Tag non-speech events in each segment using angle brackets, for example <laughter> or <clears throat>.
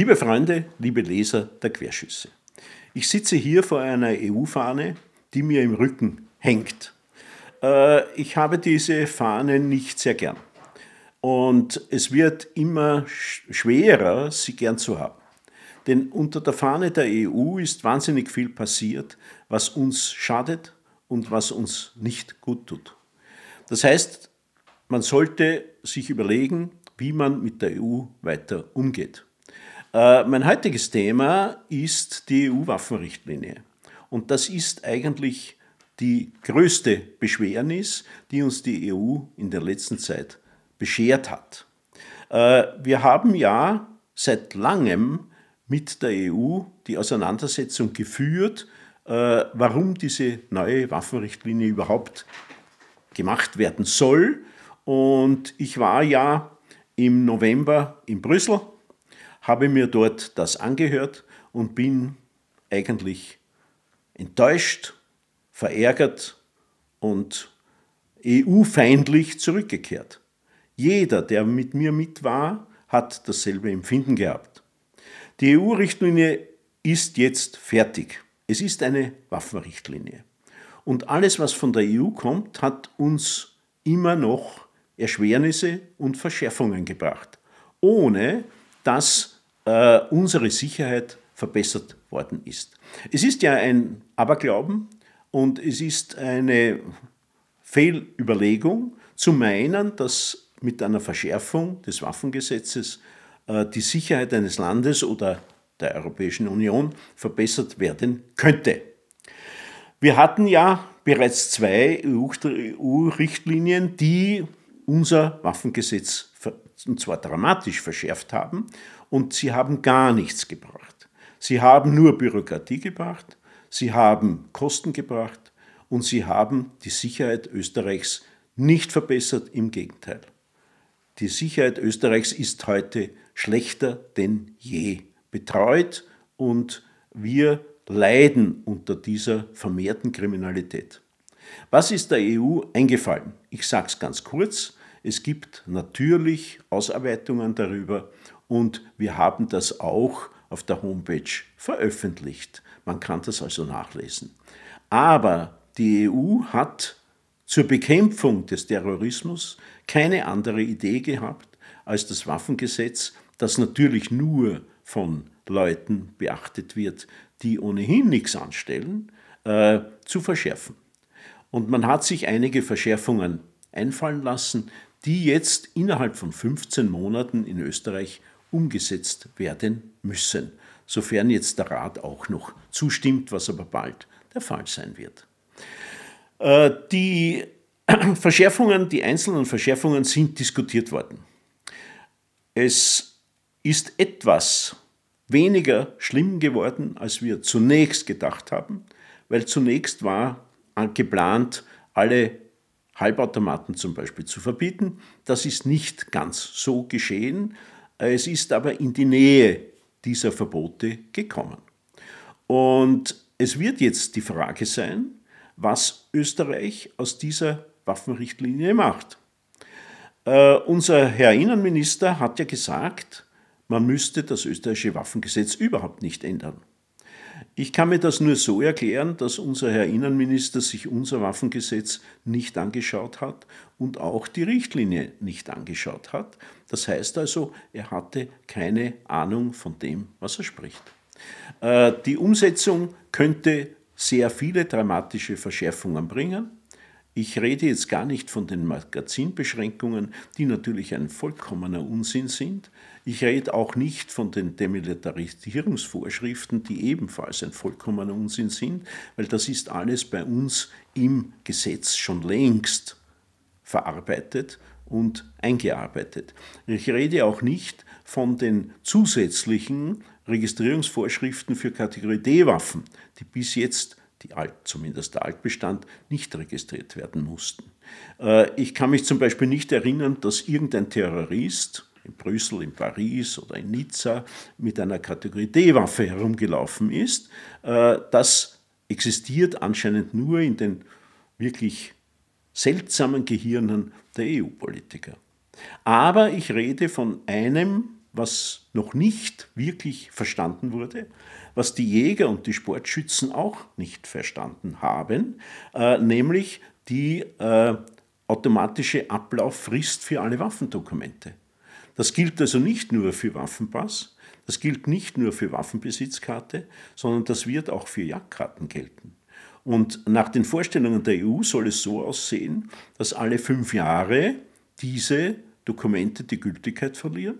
Liebe Freunde, liebe Leser der Querschüsse, ich sitze hier vor einer EU-Fahne, die mir im Rücken hängt. Äh, ich habe diese Fahne nicht sehr gern. Und es wird immer schwerer, sie gern zu haben. Denn unter der Fahne der EU ist wahnsinnig viel passiert, was uns schadet und was uns nicht gut tut. Das heißt, man sollte sich überlegen, wie man mit der EU weiter umgeht. Äh, mein heutiges Thema ist die EU-Waffenrichtlinie. Und das ist eigentlich die größte Beschwernis, die uns die EU in der letzten Zeit beschert hat. Äh, wir haben ja seit langem mit der EU die Auseinandersetzung geführt, äh, warum diese neue Waffenrichtlinie überhaupt gemacht werden soll. Und ich war ja im November in Brüssel habe mir dort das angehört und bin eigentlich enttäuscht, verärgert und EU-feindlich zurückgekehrt. Jeder, der mit mir mit war, hat dasselbe Empfinden gehabt. Die EU-Richtlinie ist jetzt fertig. Es ist eine Waffenrichtlinie. Und alles, was von der EU kommt, hat uns immer noch Erschwernisse und Verschärfungen gebracht, ohne dass äh, unsere Sicherheit verbessert worden ist. Es ist ja ein Aberglauben und es ist eine Fehlüberlegung zu meinen, dass mit einer Verschärfung des Waffengesetzes äh, die Sicherheit eines Landes oder der Europäischen Union verbessert werden könnte. Wir hatten ja bereits zwei EU-Richtlinien, die unser Waffengesetz und zwar dramatisch verschärft haben, und sie haben gar nichts gebracht. Sie haben nur Bürokratie gebracht, sie haben Kosten gebracht und sie haben die Sicherheit Österreichs nicht verbessert, im Gegenteil. Die Sicherheit Österreichs ist heute schlechter denn je betreut und wir leiden unter dieser vermehrten Kriminalität. Was ist der EU eingefallen? Ich sage es ganz kurz. Es gibt natürlich Ausarbeitungen darüber und wir haben das auch auf der Homepage veröffentlicht. Man kann das also nachlesen. Aber die EU hat zur Bekämpfung des Terrorismus keine andere Idee gehabt als das Waffengesetz, das natürlich nur von Leuten beachtet wird, die ohnehin nichts anstellen, äh, zu verschärfen. Und man hat sich einige Verschärfungen einfallen lassen, die jetzt innerhalb von 15 Monaten in Österreich umgesetzt werden müssen, sofern jetzt der Rat auch noch zustimmt, was aber bald der Fall sein wird. Äh, die <clears throat> Verschärfungen, die einzelnen Verschärfungen sind diskutiert worden. Es ist etwas weniger schlimm geworden, als wir zunächst gedacht haben, weil zunächst war geplant, alle Halbautomaten zum Beispiel zu verbieten. Das ist nicht ganz so geschehen. Es ist aber in die Nähe dieser Verbote gekommen. Und es wird jetzt die Frage sein, was Österreich aus dieser Waffenrichtlinie macht. Uh, unser Herr Innenminister hat ja gesagt, man müsste das österreichische Waffengesetz überhaupt nicht ändern. Ich kann mir das nur so erklären, dass unser Herr Innenminister sich unser Waffengesetz nicht angeschaut hat und auch die Richtlinie nicht angeschaut hat. Das heißt also, er hatte keine Ahnung von dem, was er spricht. Äh, die Umsetzung könnte sehr viele dramatische Verschärfungen bringen. Ich rede jetzt gar nicht von den Magazinbeschränkungen, die natürlich ein vollkommener Unsinn sind. Ich rede auch nicht von den Demilitarisierungsvorschriften, die ebenfalls ein vollkommener Unsinn sind, weil das ist alles bei uns im Gesetz schon längst verarbeitet und eingearbeitet. Ich rede auch nicht von den zusätzlichen Registrierungsvorschriften für Kategorie D-Waffen, die bis jetzt die Alt, zumindest der Altbestand, nicht registriert werden mussten. Äh, ich kann mich zum Beispiel nicht erinnern, dass irgendein Terrorist in Brüssel, in Paris oder in Nizza mit einer Kategorie D-Waffe herumgelaufen ist. Äh, das existiert anscheinend nur in den wirklich seltsamen Gehirnen der EU-Politiker. Aber ich rede von einem was noch nicht wirklich verstanden wurde, was die Jäger und die Sportschützen auch nicht verstanden haben, äh, nämlich die äh, automatische Ablauffrist für alle Waffendokumente. Das gilt also nicht nur für Waffenpass, das gilt nicht nur für Waffenbesitzkarte, sondern das wird auch für Jagdkarten gelten. Und nach den Vorstellungen der EU soll es so aussehen, dass alle fünf Jahre diese Dokumente die Gültigkeit verlieren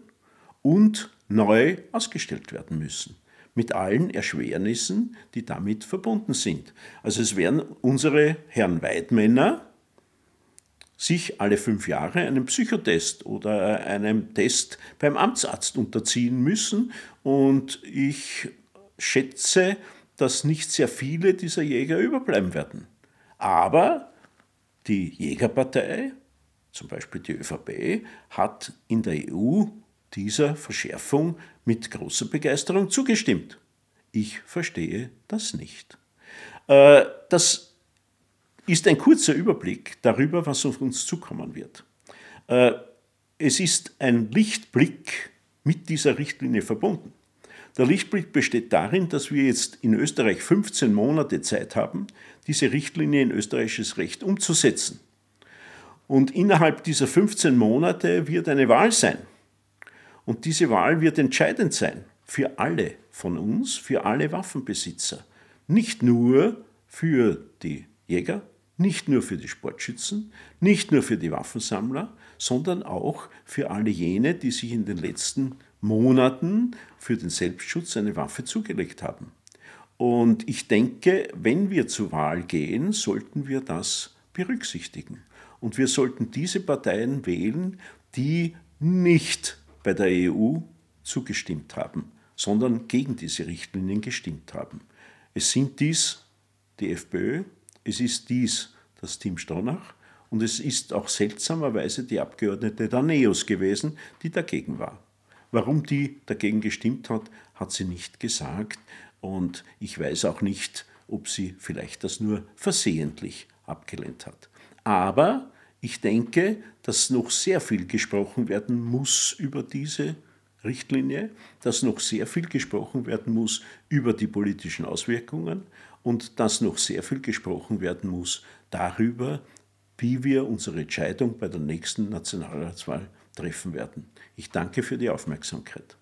und neu ausgestellt werden müssen. Mit allen Erschwernissen, die damit verbunden sind. Also es werden unsere Herren Weidmänner sich alle fünf Jahre einem Psychotest oder einem Test beim Amtsarzt unterziehen müssen. Und ich schätze, dass nicht sehr viele dieser Jäger überbleiben werden. Aber die Jägerpartei, zum Beispiel die ÖVP, hat in der EU dieser Verschärfung mit großer Begeisterung zugestimmt. Ich verstehe das nicht. Äh, das ist ein kurzer Überblick darüber, was auf uns zukommen wird. Äh, es ist ein Lichtblick mit dieser Richtlinie verbunden. Der Lichtblick besteht darin, dass wir jetzt in Österreich 15 Monate Zeit haben, diese Richtlinie in österreichisches Recht umzusetzen. Und innerhalb dieser 15 Monate wird eine Wahl sein. Und diese Wahl wird entscheidend sein für alle von uns, für alle Waffenbesitzer. Nicht nur für die Jäger, nicht nur für die Sportschützen, nicht nur für die Waffensammler, sondern auch für alle jene, die sich in den letzten Monaten für den Selbstschutz eine Waffe zugelegt haben. Und ich denke, wenn wir zur Wahl gehen, sollten wir das berücksichtigen. Und wir sollten diese Parteien wählen, die nicht bei der EU zugestimmt haben, sondern gegen diese Richtlinien gestimmt haben. Es sind dies die FPÖ, es ist dies das Team Stonach und es ist auch seltsamerweise die Abgeordnete Daneos gewesen, die dagegen war. Warum die dagegen gestimmt hat, hat sie nicht gesagt und ich weiß auch nicht, ob sie vielleicht das nur versehentlich abgelehnt hat. Aber ich denke, dass noch sehr viel gesprochen werden muss über diese Richtlinie, dass noch sehr viel gesprochen werden muss über die politischen Auswirkungen und dass noch sehr viel gesprochen werden muss darüber, wie wir unsere Entscheidung bei der nächsten Nationalratswahl treffen werden. Ich danke für die Aufmerksamkeit.